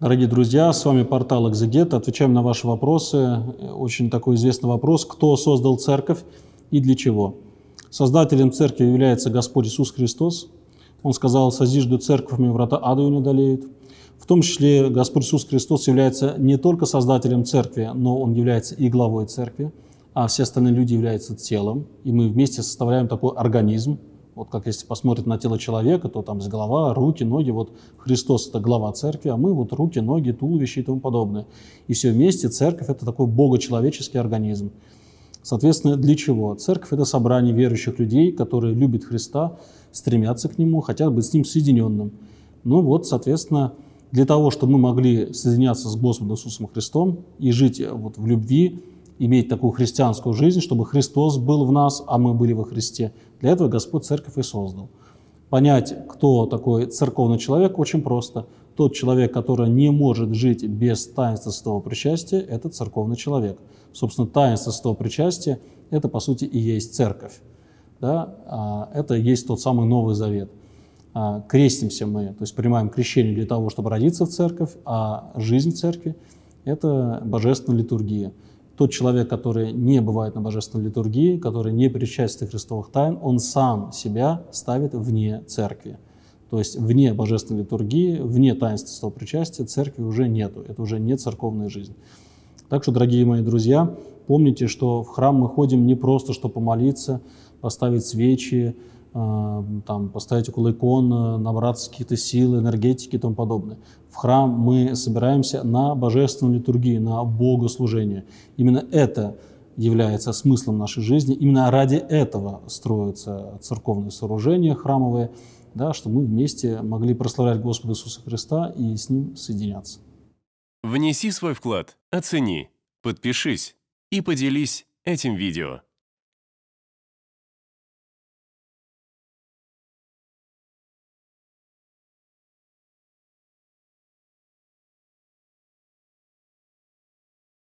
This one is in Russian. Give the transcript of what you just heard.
Дорогие друзья, с вами портал «Экзегет». Отвечаем на ваши вопросы. Очень такой известный вопрос. Кто создал церковь и для чего? Создателем церкви является Господь Иисус Христос. Он сказал, «Созижду церковь, и врата аду не одолеют». В том числе Господь Иисус Христос является не только создателем церкви, но Он является и главой церкви, а все остальные люди являются телом, и мы вместе составляем такой организм, вот как если посмотреть на тело человека, то там есть голова, руки, ноги. Вот Христос – это глава церкви, а мы – вот руки, ноги, туловище и тому подобное. И все вместе церковь – это такой богочеловеческий организм. Соответственно, для чего? Церковь – это собрание верующих людей, которые любят Христа, стремятся к Нему, хотят быть с Ним соединенным. Ну вот, соответственно, для того, чтобы мы могли соединяться с Господом Иисусом Христом и жить вот в любви, иметь такую христианскую жизнь, чтобы Христос был в нас, а мы были во Христе. Для этого Господь Церковь и создал. Понять, кто такой церковный человек, очень просто. Тот человек, который не может жить без таинства Святого Причастия, это церковный человек. Собственно, таинство Святого Причастия – это, по сути, и есть церковь. Да? А, это есть тот самый Новый Завет. А, крестимся мы, то есть принимаем крещение для того, чтобы родиться в церковь, а жизнь церкви – это божественная литургия – тот человек, который не бывает на божественной литургии, который не причастен к Христовых тайн, он сам себя ставит вне церкви. То есть вне божественной литургии, вне таинства причастия церкви уже нету. Это уже не церковная жизнь. Так что, дорогие мои друзья, помните, что в храм мы ходим не просто, чтобы помолиться, поставить свечи, а, там, поставить около икон, э, набраться каких-то сил, энергетики и тому подобное. В храм мы собираемся на божественную литургию, на богослужение. Именно это является смыслом нашей жизни. Именно ради этого строятся церковные сооружения храмовые, да, чтобы мы вместе могли прославлять Господа Иисуса Христа и с Ним соединяться. Внеси свой вклад, оцени, подпишись и поделись этим видео.